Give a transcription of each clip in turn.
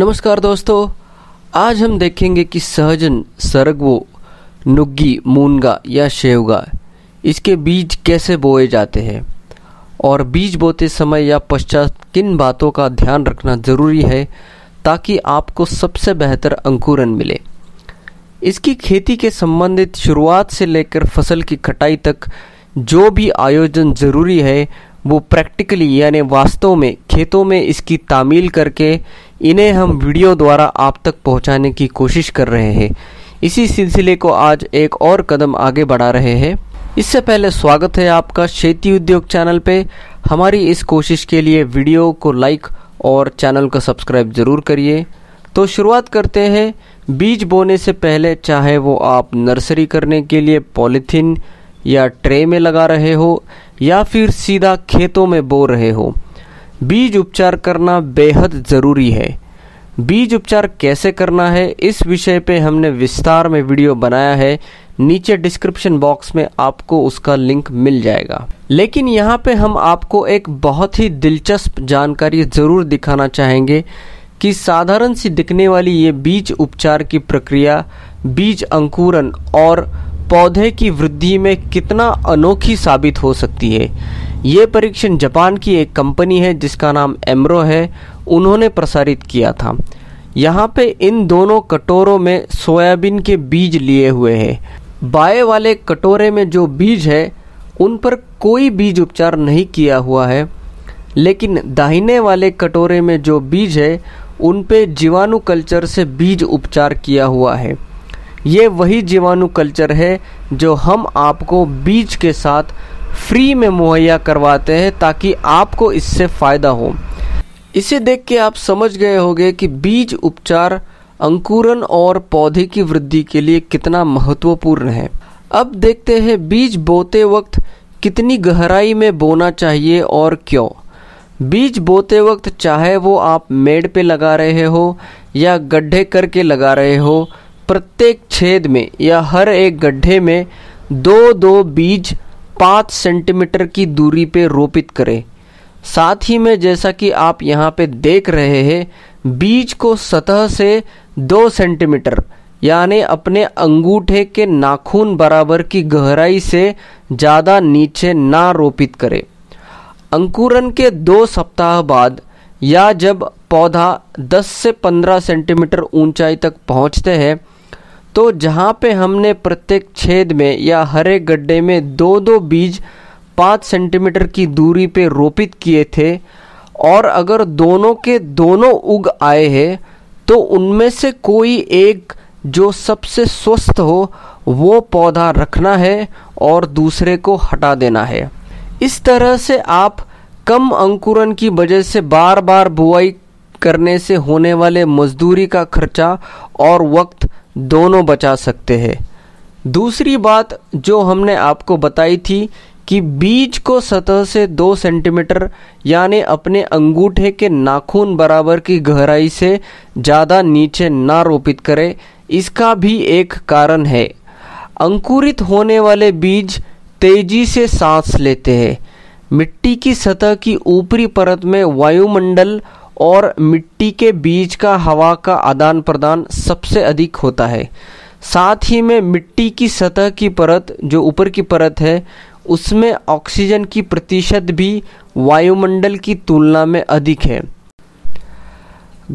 नमस्कार दोस्तों आज हम देखेंगे कि सहजन सरगवो नुग्गी मूनगा या शेवगा इसके बीज कैसे बोए जाते हैं और बीज बोते समय या पश्चात किन बातों का ध्यान रखना ज़रूरी है ताकि आपको सबसे बेहतर अंकुरन मिले इसकी खेती के संबंधित शुरुआत से लेकर फसल की कटाई तक जो भी आयोजन ज़रूरी है वो प्रैक्टिकली यानी वास्तव में खेतों में इसकी तामील करके इन्हें हम वीडियो द्वारा आप तक पहुंचाने की कोशिश कर रहे हैं इसी सिलसिले को आज एक और कदम आगे बढ़ा रहे हैं इससे पहले स्वागत है आपका क्षेत्रीय उद्योग चैनल पे हमारी इस कोशिश के लिए वीडियो को लाइक और चैनल को सब्सक्राइब ज़रूर करिए तो शुरुआत करते हैं बीज बोने से पहले चाहे वो आप नर्सरी करने के लिए पॉलीथीन या ट्रे में लगा रहे हो या फिर सीधा खेतों में बो रहे हो बीज उपचार करना बेहद ज़रूरी है बीज उपचार कैसे करना है इस विषय पे हमने विस्तार में वीडियो बनाया है नीचे डिस्क्रिप्शन बॉक्स में आपको उसका लिंक मिल जाएगा लेकिन यहाँ पे हम आपको एक बहुत ही दिलचस्प जानकारी ज़रूर दिखाना चाहेंगे कि साधारण सी दिखने वाली ये बीज उपचार की प्रक्रिया बीज अंकुरन और पौधे की वृद्धि में कितना अनोखी साबित हो सकती है ये परीक्षण जापान की एक कंपनी है जिसका नाम एमरो है उन्होंने प्रसारित किया था यहाँ पे इन दोनों कटोरों में सोयाबीन के बीज लिए हुए हैं बाएं वाले कटोरे में जो बीज है उन पर कोई बीज उपचार नहीं किया हुआ है लेकिन दाहिने वाले कटोरे में जो बीज है उन पे जीवाणु कल्चर से बीज उपचार किया हुआ है ये वही जीवाणु कल्चर है जो हम आपको बीज के साथ फ्री में मुहैया करवाते हैं ताकि आपको इससे फ़ायदा हो इसे देख के आप समझ गए होंगे कि बीज उपचार अंकुरन और पौधे की वृद्धि के लिए कितना महत्वपूर्ण है अब देखते हैं बीज बोते वक्त कितनी गहराई में बोना चाहिए और क्यों बीज बोते वक्त चाहे वो आप मेड़ पे लगा रहे हो या गड्ढे करके लगा रहे हो प्रत्येक छेद में या हर एक गड्ढे में दो दो बीज पाँच सेंटीमीटर की दूरी पर रोपित करें साथ ही में जैसा कि आप यहाँ पे देख रहे हैं बीज को सतह से दो सेंटीमीटर यानी अपने अंगूठे के नाखून बराबर की गहराई से ज़्यादा नीचे ना रोपित करें अंकुरन के दो सप्ताह बाद या जब पौधा 10 से 15 सेंटीमीटर ऊंचाई तक पहुंचते हैं तो जहाँ पे हमने प्रत्येक छेद में या हरे गड्ढे में दो दो बीज पाँच सेंटीमीटर की दूरी पे रोपित किए थे और अगर दोनों के दोनों उग आए हैं तो उनमें से कोई एक जो सबसे स्वस्थ हो वो पौधा रखना है और दूसरे को हटा देना है इस तरह से आप कम अंकुरन की वजह से बार बार बुआई करने से होने वाले मजदूरी का खर्चा और वक्त दोनों बचा सकते हैं दूसरी बात जो हमने आपको बताई थी कि बीज को सतह से दो सेंटीमीटर यानी अपने अंगूठे के नाखून बराबर की गहराई से ज़्यादा नीचे ना रोपित करें इसका भी एक कारण है अंकुरित होने वाले बीज तेजी से सांस लेते हैं मिट्टी की सतह की ऊपरी परत में वायुमंडल और मिट्टी के बीज का हवा का आदान प्रदान सबसे अधिक होता है साथ ही में मिट्टी की सतह की परत जो ऊपर की परत है उसमें ऑक्सीजन की प्रतिशत भी वायुमंडल की तुलना में अधिक है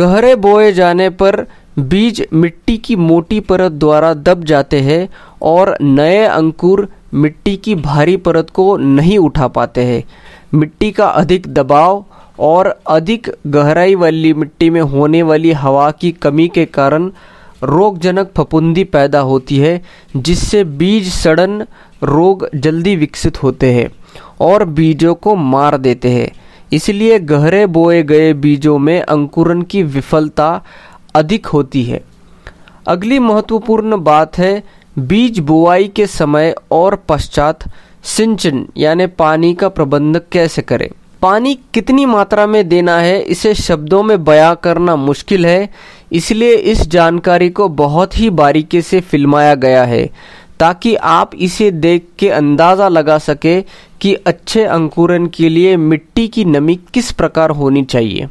गहरे बोए जाने पर बीज मिट्टी की मोटी परत द्वारा दब जाते हैं और नए अंकुर मिट्टी की भारी परत को नहीं उठा पाते हैं मिट्टी का अधिक दबाव और अधिक गहराई वाली मिट्टी में होने वाली हवा की कमी के कारण रोगजनक फपुंदी पैदा होती है जिससे बीज सड़न रोग जल्दी विकसित होते हैं और बीजों को मार देते हैं इसलिए गहरे बोए गए बीजों में अंकुरण की विफलता अधिक होती है अगली महत्वपूर्ण बात है बीज बुआई के समय और पश्चात सिंचन यानी पानी का प्रबंध कैसे करें पानी कितनी मात्रा में देना है इसे शब्दों में बयां करना मुश्किल है इसलिए इस जानकारी को बहुत ही बारीकी से फिल्माया गया है ताकि आप इसे देख के अंदाज़ा लगा सके कि अच्छे अंकुरण के लिए मिट्टी की नमी किस प्रकार होनी चाहिए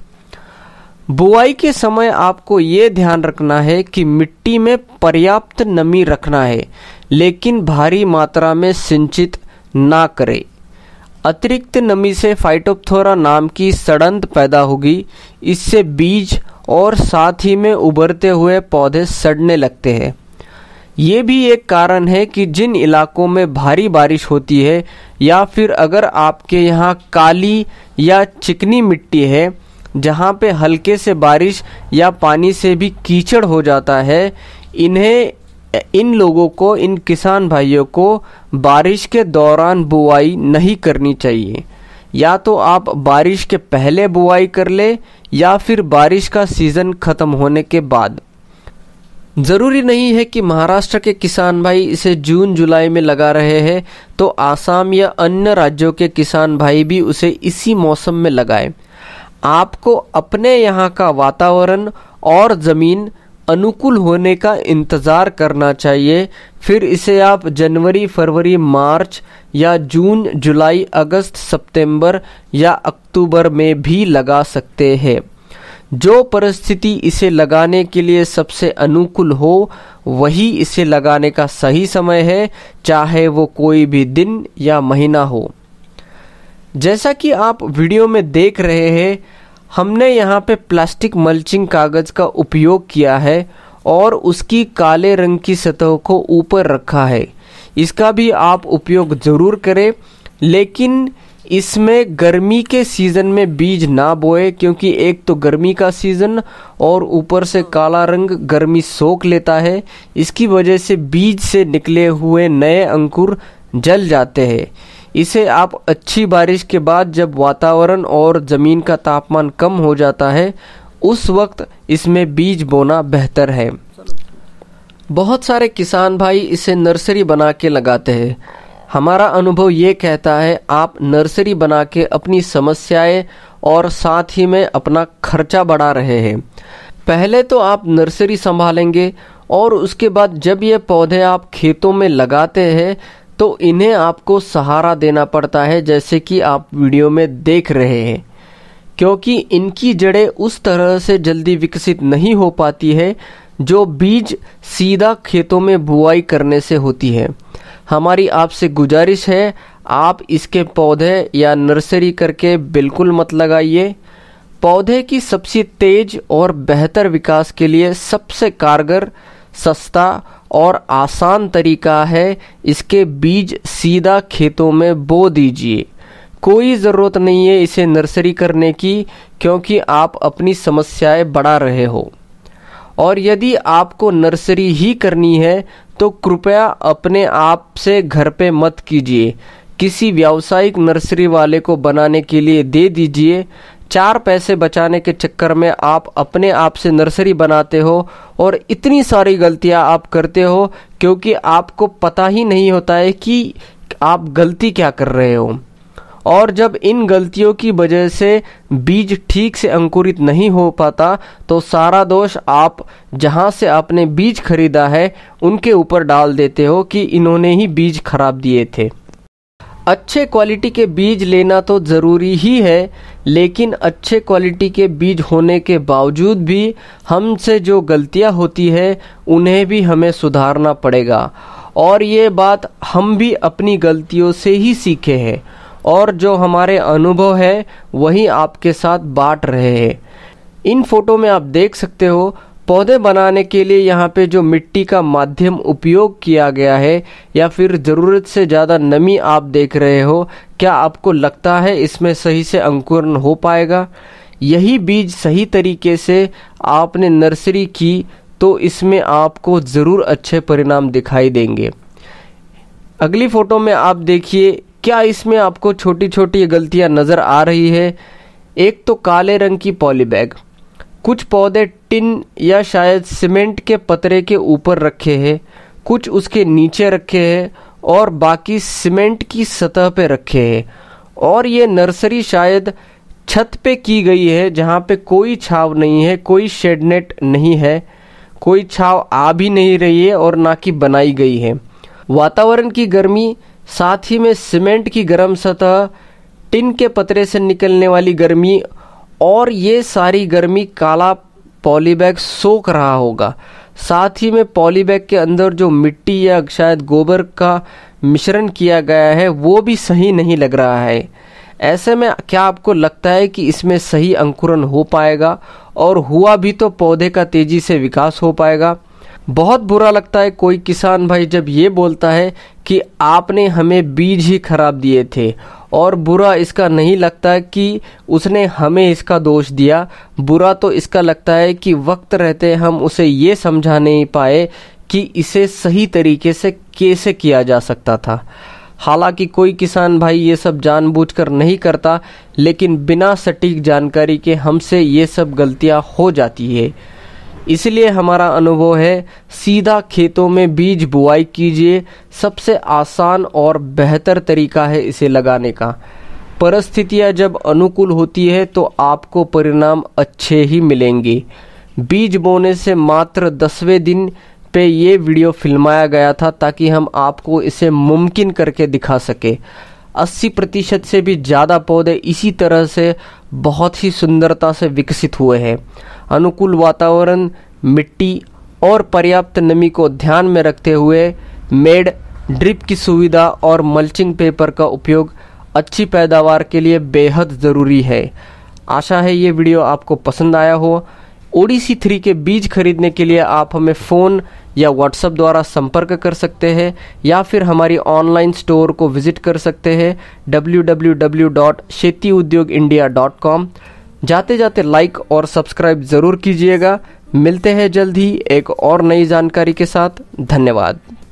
बुआई के समय आपको ये ध्यान रखना है कि मिट्टी में पर्याप्त नमी रखना है लेकिन भारी मात्रा में सिंचित ना करें अतिरिक्त नमी से फाइटोपथोरा नाम की सड़ंत पैदा होगी इससे बीज और साथ ही में उभरते हुए पौधे सड़ने लगते हैं ये भी एक कारण है कि जिन इलाकों में भारी बारिश होती है या फिर अगर आपके यहाँ काली या चिकनी मिट्टी है जहाँ पे हल्के से बारिश या पानी से भी कीचड़ हो जाता है इन्हें इन लोगों को इन किसान भाइयों को बारिश के दौरान बुआई नहीं करनी चाहिए या तो आप बारिश के पहले बुआई कर ले या फिर बारिश का सीज़न ख़त्म होने के बाद ज़रूरी नहीं है कि महाराष्ट्र के किसान भाई इसे जून जुलाई में लगा रहे हैं तो आसाम या अन्य राज्यों के किसान भाई भी उसे इसी मौसम में लगाएं। आपको अपने यहाँ का वातावरण और ज़मीन अनुकूल होने का इंतज़ार करना चाहिए फिर इसे आप जनवरी फरवरी मार्च या जून जुलाई अगस्त सितंबर या अक्टूबर में भी लगा सकते हैं जो परिस्थिति इसे लगाने के लिए सबसे अनुकूल हो वही इसे लगाने का सही समय है चाहे वो कोई भी दिन या महीना हो जैसा कि आप वीडियो में देख रहे हैं हमने यहाँ पे प्लास्टिक मल्चिंग कागज़ का उपयोग किया है और उसकी काले रंग की सतह को ऊपर रखा है इसका भी आप उपयोग ज़रूर करें लेकिन इसमें गर्मी के सीज़न में बीज ना बोए क्योंकि एक तो गर्मी का सीज़न और ऊपर से काला रंग गर्मी सोख लेता है इसकी वजह से बीज से निकले हुए नए अंकुर जल जाते हैं इसे आप अच्छी बारिश के बाद जब वातावरण और ज़मीन का तापमान कम हो जाता है उस वक्त इसमें बीज बोना बेहतर है बहुत सारे किसान भाई इसे नर्सरी बना के लगाते हैं हमारा अनुभव ये कहता है आप नर्सरी बना के अपनी समस्याएं और साथ ही में अपना खर्चा बढ़ा रहे हैं पहले तो आप नर्सरी संभालेंगे और उसके बाद जब ये पौधे आप खेतों में लगाते हैं तो इन्हें आपको सहारा देना पड़ता है जैसे कि आप वीडियो में देख रहे हैं क्योंकि इनकी जड़ें उस तरह से जल्दी विकसित नहीं हो पाती है जो बीज सीधा खेतों में बुआई करने से होती है हमारी आपसे गुजारिश है आप इसके पौधे या नर्सरी करके बिल्कुल मत लगाइए पौधे की सबसे तेज और बेहतर विकास के लिए सबसे कारगर सस्ता और आसान तरीका है इसके बीज सीधा खेतों में बो दीजिए कोई ज़रूरत नहीं है इसे नर्सरी करने की क्योंकि आप अपनी समस्याएं बढ़ा रहे हो और यदि आपको नर्सरी ही करनी है तो कृपया अपने आप से घर पे मत कीजिए किसी व्यावसायिक नर्सरी वाले को बनाने के लिए दे दीजिए चार पैसे बचाने के चक्कर में आप अपने आप से नर्सरी बनाते हो और इतनी सारी गलतियां आप करते हो क्योंकि आपको पता ही नहीं होता है कि आप गलती क्या कर रहे हो और जब इन गलतियों की वजह से बीज ठीक से अंकुरित नहीं हो पाता तो सारा दोष आप जहां से आपने बीज खरीदा है उनके ऊपर डाल देते हो कि इन्होंने ही बीज खराब दिए थे अच्छे क्वालिटी के बीज लेना तो ज़रूरी ही है लेकिन अच्छे क्वालिटी के बीज होने के बावजूद भी हमसे जो गलतियां होती है उन्हें भी हमें सुधारना पड़ेगा और ये बात हम भी अपनी गलतियों से ही सीखे हैं और जो हमारे अनुभव है वही आपके साथ बांट रहे हैं इन फोटो में आप देख सकते हो पौधे बनाने के लिए यहाँ पे जो मिट्टी का माध्यम उपयोग किया गया है या फिर ज़रूरत से ज़्यादा नमी आप देख रहे हो क्या आपको लगता है इसमें सही से अंकुरण हो पाएगा यही बीज सही तरीके से आपने नर्सरी की तो इसमें आपको ज़रूर अच्छे परिणाम दिखाई देंगे अगली फ़ोटो में आप देखिए क्या इसमें आपको छोटी छोटी गलतियां नज़र आ रही है एक तो काले रंग की पॉलीबैग कुछ पौधे टिन या शायद सीमेंट के पतरे के ऊपर रखे हैं कुछ उसके नीचे रखे हैं और बाकी सीमेंट की सतह पे रखे हैं और ये नर्सरी शायद छत पे की गई है जहाँ पे कोई छाव नहीं है कोई शेड नेट नहीं है कोई छाव आ भी नहीं रही है और ना कि बनाई गई है वातावरण की गर्मी साथ ही में सीमेंट की गर्म सतह टिन के पतरे से निकलने वाली गर्मी और ये सारी गर्मी काला पॉलीबैग सोख रहा होगा साथ ही में पॉलीबैग के अंदर जो मिट्टी या शायद गोबर का मिश्रण किया गया है वो भी सही नहीं लग रहा है ऐसे में क्या आपको लगता है कि इसमें सही अंकुरण हो पाएगा और हुआ भी तो पौधे का तेज़ी से विकास हो पाएगा बहुत बुरा लगता है कोई किसान भाई जब ये बोलता है कि आपने हमें बीज ही खराब दिए थे और बुरा इसका नहीं लगता कि उसने हमें इसका दोष दिया बुरा तो इसका लगता है कि वक्त रहते हम उसे ये समझा नहीं पाए कि इसे सही तरीके से कैसे किया जा सकता था हालांकि कोई किसान भाई ये सब जानबूझकर नहीं करता लेकिन बिना सटीक जानकारी के हमसे ये सब गलतियां हो जाती है इसलिए हमारा अनुभव है सीधा खेतों में बीज बुआई कीजिए सबसे आसान और बेहतर तरीका है इसे लगाने का परिस्थितियाँ जब अनुकूल होती है तो आपको परिणाम अच्छे ही मिलेंगे बीज बोने से मात्र दसवें दिन पे ये वीडियो फिल्माया गया था ताकि हम आपको इसे मुमकिन करके दिखा सके अस्सी प्रतिशत से भी ज़्यादा पौधे इसी तरह से बहुत ही सुंदरता से विकसित हुए हैं अनुकूल वातावरण मिट्टी और पर्याप्त नमी को ध्यान में रखते हुए मेड ड्रिप की सुविधा और मल्चिंग पेपर का उपयोग अच्छी पैदावार के लिए बेहद ज़रूरी है आशा है ये वीडियो आपको पसंद आया हो ओडीसी थ्री के बीज खरीदने के लिए आप हमें फ़ोन या व्हाट्सएप द्वारा संपर्क कर सकते हैं या फिर हमारी ऑनलाइन स्टोर को विजिट कर सकते हैं डब्ल्यू डब्ल्यू डब्ल्यू डॉट शेती उद्योग इंडिया डॉट कॉम जाते जाते लाइक और सब्सक्राइब ज़रूर कीजिएगा मिलते हैं जल्द ही एक और नई जानकारी के साथ धन्यवाद